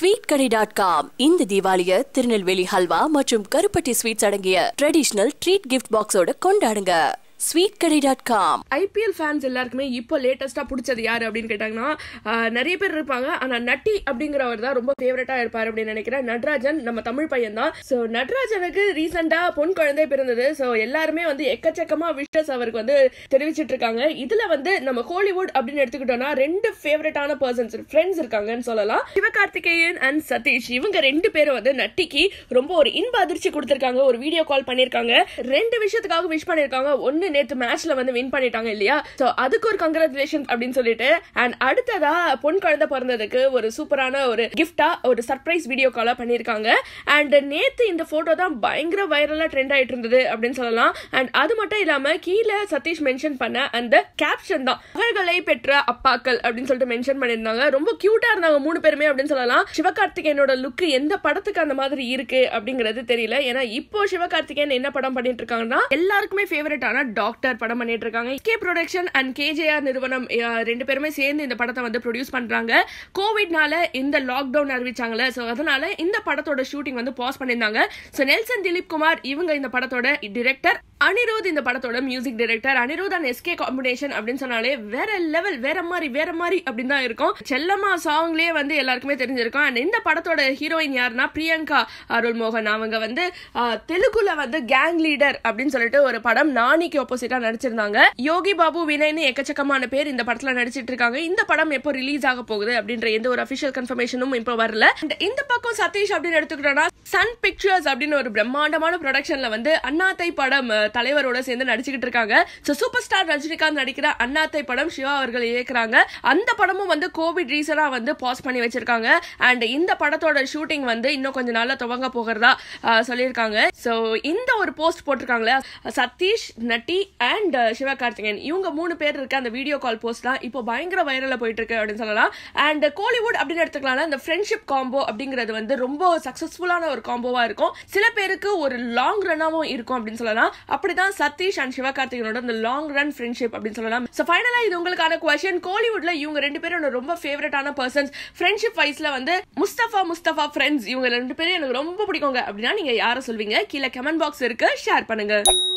sweet கடை dot com இந்த தீபாவளிய திருநெல்வேலி ஹல்வா மற்றும் கருப்பட்டி ஸ்வீட்ஸ் அடங்கிய ட்ரெடிஷனல் ட்ரீட் கிஃப்ட் பாக்ஸோட கொண்டாடுங்க ஸ்வீட் கடை டாட் காம் ஐபிஎல் ஃபேன்ஸ் எல்லாருக்குமே இப்போ லேட்டஸ்ட்டாக பிடிச்சது யார் அப்படின்னு கேட்டாங்கன்னா நிறைய பேர் இருப்பாங்க ஆனால் நட்டி அப்படிங்கிறவர் தான் ரொம்ப ஃபேவரட்டாக இருப்பார் அப்படின்னு நினைக்கிறேன் நட்ராஜன் நம்ம தமிழ் பையன் தான் ஸோ நட்ராஜனுக்கு ரீசெண்டாக பொன் குழந்தை பிறந்தது ஸோ எல்லாருமே வந்து எக்கச்சக்கமாக விஷஸ் அவருக்கு வந்து தெரிவிச்சிட்டு இருக்காங்க இதில் வந்து நம்ம ஹாலிவுட் அப்படின்னு எடுத்துக்கிட்டோம்னா ரெண்டு ஃபேவரட்டான பர்சன்ஸ் ஃப்ரெண்ட்ஸ் இருக்காங்கன்னு சொல்லலாம் சிவகார்த்திகேயன் அண்ட் சதீஷ் இவங்க ரெண்டு பேரும் வந்து நட்டிக்கு ரொம்ப ஒரு இன்ப அதிர்ச்சி கொடுத்துருக்காங்க ஒரு வீடியோ கால் பண்ணியிருக்காங்க ரெண்டு விஷயத்துக்காக விஷ் பண்ணியிருக்காங்க ஒன்று நேற்று மேட்ச்ல வந்து வின் பண்ணிட்டாங்க இல்லையா ஸோ அதுக்கு ஒரு கங்க்ராச்சுலேஷன் அப்படின்னு சொல்லிட்டு அண்ட் அடுத்ததா பொன் குழந்தை பிறந்ததுக்கு ஒரு சூப்பரான ஒரு கிஃப்டா ஒரு சர்ப்ரைஸ் வீடியோ காலாக பண்ணியிருக்காங்க அண்ட் நேற்று இந்த ஃபோட்டோ தான் பயங்கர வைரலாக ட்ரெண்ட் ஆகிட்டு இருந்தது அப்படின்னு சொல்லலாம் அண்ட் அது மட்டும் இல்லாமல் கீழே சதீஷ் மென்ஷன் பண்ண அந்த கேப்ஷன் தான் அவர்களை பெற்ற அப்பாக்கள் அப்படின்னு சொல்லிட்டு மென்ஷன் பண்ணியிருந்தாங்க ரொம்ப கியூட்டாக இருந்தாங்க மூணு பேருமே அப்படின்னு சொல்லலாம் சிவகார்த்திகேயனோட லுக்கு எந்த படத்துக்கு அந்த மாதிரி இருக்கு அப்படிங்கிறது தெரியல ஏன்னா இப்போ சிவகார்த்திகேயன் என்ன படம் பண்ணிட்டு இருக்காங்கன்னா எல்லாருக்குமே ஃபேவரட்டான டாக்டர் படம் பண்ணிட்டு இருக்காங்க கே ப்ரொடக்ஷன் அண்ட் கேஜேஆர் நிறுவனம் ரெண்டு பேருமே சேர்ந்து இந்த படத்தை வந்து ப்ரொடியூஸ் பண்றாங்க கோவிட்னால இந்த லாக்டவுன் அறிவிச்சாங்கல்ல ஸோ அதனால இந்த படத்தோட ஷூட்டிங் வந்து பாஸ் பண்ணியிருந்தாங்க ஸோ நெல்சன் திலீப் குமார் இவங்க இந்த படத்தோட டிரெக்டர் அனிருத் இந்த படத்தோட music director Anirudh and SK combination அப்படின்னு சொன்னாலே வேற லெவல் வேற மாதிரி வேற மாதிரி அப்படின்னு தான் இருக்கும் செல்லம்மா சாங்லேயே வந்து எல்லாருக்குமே தெரிஞ்சிருக்கும் அண்ட் இந்த படத்தோட ஹீரோயின் யாருன்னா பிரியங்கா அருள்மோகன் அவங்க வந்து தெலுங்குல வந்து கேங் லீடர் அப்படின்னு சொல்லிட்டு ஒரு படம் நாணிக்கு ஆப்போசிட்டா நடிச்சிருந்தாங்க யோகி பாபு வினய்னு எக்கச்சக்கமான பேர் இந்த படத்துல நடிச்சிட்டு இருக்காங்க இந்த படம் எப்போ ரிலீஸ் ஆக போகுது அப்படின்ற எந்த ஒரு அபிஷியல் கன்ஃபர்மேஷனும் இப்போ வரல இந்த பக்கம் சதீஷ் அப்படின்னு எடுத்துக்கிட்டோம்னா சன் பிக்சர்ஸ் அப்படின்னு ஒரு பிரம்மாண்டமான ப்ரொடக்ஷன்ல வந்து அண்ணாத்தை படம் தலைவரோட சேர்ந்து நடிச்சுக்கிட்டு இருக்காங்க ஸோ சூப்பர் ஸ்டார் ரஜினிகாந்த் நடிக்கிற அண்ணாத்தை படம் சிவா அவர்கள் இயக்குறாங்க அந்த படமும் வந்து கோவிட் ரீசனா வந்து பாஸ் பண்ணி வச்சிருக்காங்க அண்ட் இந்த படத்தோட ஷூட்டிங் வந்து இன்னும் கொஞ்ச நாள்ல துவங்க போகிறதா சொல்லியிருக்காங்க ஸோ இந்த ஒரு போஸ்ட் போட்டிருக்காங்களே சதீஷ் நட்டி அண்ட் சிவகார்த்திகேயன் இவங்க மூணு பேர் இருக்க அந்த வீடியோ கால் போஸ்ட் தான் இப்போ பயங்கர வைரல போயிட்டு இருக்கு அப்படின்னு சொல்லலாம் அண்ட் கோலிவுட் அப்படின்னு எடுத்துக்கலாம் அந்த ஃப்ரெண்ட்ஷிப் காம்போ அப்படிங்கிறது வந்து ரொம்ப சக்சஸ்ஃபுல்லான ஒரு காம்போவா இருக்கும் சில பேருக்கு ஒரு லாங் ரன்னாவும் இருக்கும் அப்படின்னு சொல்லலாம் அப்படிதான் சதீஷ் அண்ட் சிவகார்த்திகனோட இந்த லாங் ரன் ஃப்ரெண்ட்ஷிப் அப்படின்னு சொல்லலாம் ஃபைனலா இது உங்களுக்கான கொஸ்டின் கோலிவுட்ல இவங்க ரெண்டு பேரும் ரொம்ப ஃபேவரட்டான பர்சன்ஸ் ஃப்ரெண்ட்ஷிப் வைஸ்ல வந்து முஸ்தபா முஸ்தபா ஃப்ரெண்ட்ஸ் இவங்க ரெண்டு பேரும் எனக்கு ரொம்ப பிடிக்குங்க அப்படின்னா நீங்க யாரை சொல்வீங்க கீழே கமெண்ட் பாக்ஸ் இருக்கு ஷேர் பண்ணுங்க